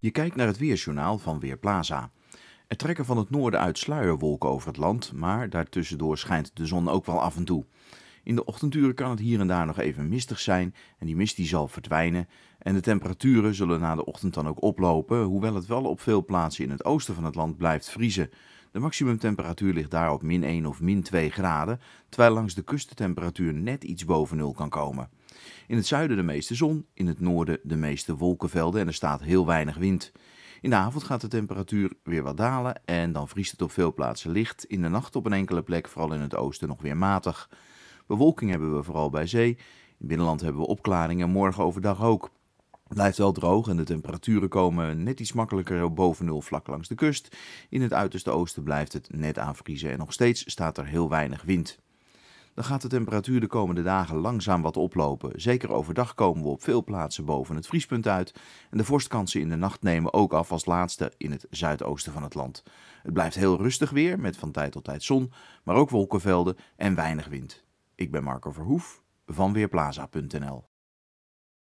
Je kijkt naar het weerjournaal van Weerplaza. Er trekken van het noorden uit sluierwolken over het land, maar daartussendoor schijnt de zon ook wel af en toe. In de ochtenduren kan het hier en daar nog even mistig zijn en die mist die zal verdwijnen en de temperaturen zullen na de ochtend dan ook oplopen, hoewel het wel op veel plaatsen in het oosten van het land blijft vriezen. De maximumtemperatuur ligt daar op min 1 of min 2 graden, terwijl langs de kust de temperatuur net iets boven nul kan komen. In het zuiden de meeste zon, in het noorden de meeste wolkenvelden en er staat heel weinig wind. In de avond gaat de temperatuur weer wat dalen en dan vriest het op veel plaatsen licht. In de nacht op een enkele plek, vooral in het oosten, nog weer matig. Bewolking hebben we vooral bij zee. In het binnenland hebben we opklaringen, morgen overdag ook. Het blijft wel droog en de temperaturen komen net iets makkelijker boven nul vlak langs de kust. In het uiterste oosten blijft het net aanvriezen en nog steeds staat er heel weinig wind. Dan gaat de temperatuur de komende dagen langzaam wat oplopen. Zeker overdag komen we op veel plaatsen boven het vriespunt uit. En de vorstkansen in de nacht nemen ook af als laatste in het zuidoosten van het land. Het blijft heel rustig weer met van tijd tot tijd zon, maar ook wolkenvelden en weinig wind. Ik ben Marco Verhoef van Weerplaza.nl